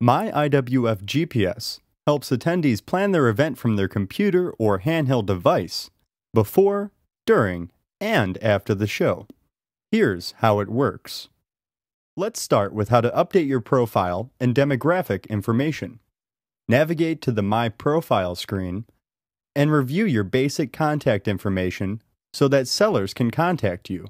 My IWF GPS helps attendees plan their event from their computer or handheld device before, during, and after the show. Here's how it works. Let's start with how to update your profile and demographic information. Navigate to the My Profile screen and review your basic contact information so that sellers can contact you.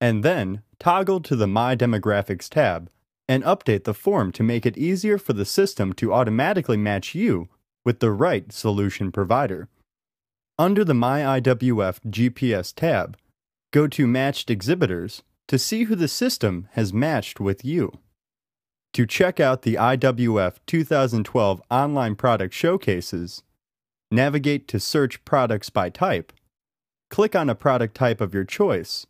And then toggle to the My Demographics tab and update the form to make it easier for the system to automatically match you with the right solution provider. Under the My IWF GPS tab, go to Matched Exhibitors to see who the system has matched with you. To check out the IWF 2012 online product showcases, navigate to Search Products by Type, click on a product type of your choice,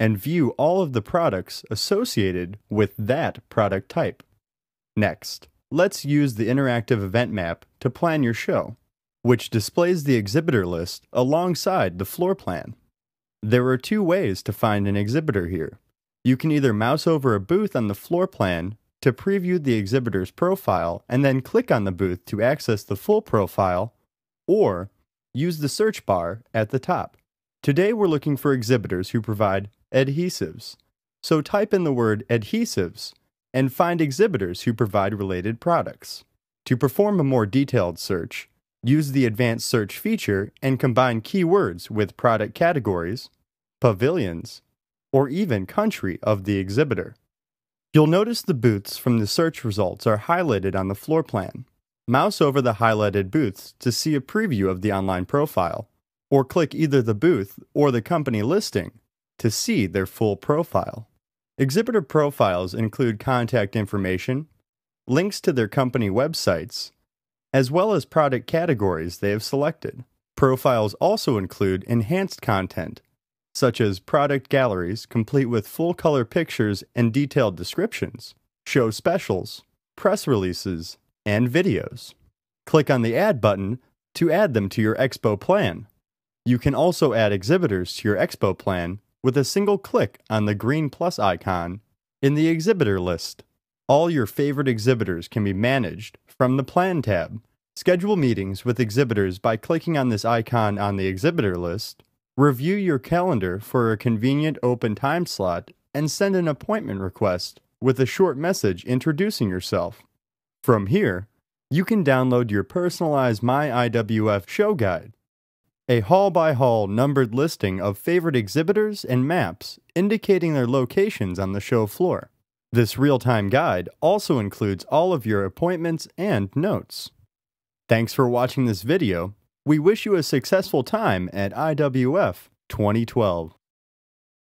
and view all of the products associated with that product type. Next, let's use the interactive event map to plan your show, which displays the exhibitor list alongside the floor plan. There are two ways to find an exhibitor here. You can either mouse over a booth on the floor plan to preview the exhibitor's profile and then click on the booth to access the full profile, or use the search bar at the top. Today we're looking for exhibitors who provide adhesives. So type in the word adhesives and find exhibitors who provide related products. To perform a more detailed search, use the advanced search feature and combine keywords with product categories, pavilions, or even country of the exhibitor. You'll notice the booths from the search results are highlighted on the floor plan. Mouse over the highlighted booths to see a preview of the online profile or click either the booth or the company listing to see their full profile. Exhibitor profiles include contact information, links to their company websites, as well as product categories they have selected. Profiles also include enhanced content, such as product galleries complete with full color pictures and detailed descriptions, show specials, press releases, and videos. Click on the Add button to add them to your expo plan. You can also add exhibitors to your expo plan with a single click on the green plus icon in the exhibitor list. All your favorite exhibitors can be managed from the plan tab. Schedule meetings with exhibitors by clicking on this icon on the exhibitor list. Review your calendar for a convenient open time slot and send an appointment request with a short message introducing yourself. From here, you can download your personalized My IWF show guide a hall by hall numbered listing of favorite exhibitors and maps indicating their locations on the show floor. This real time guide also includes all of your appointments and notes. Thanks for watching this video. We wish you a successful time at IWF 2012.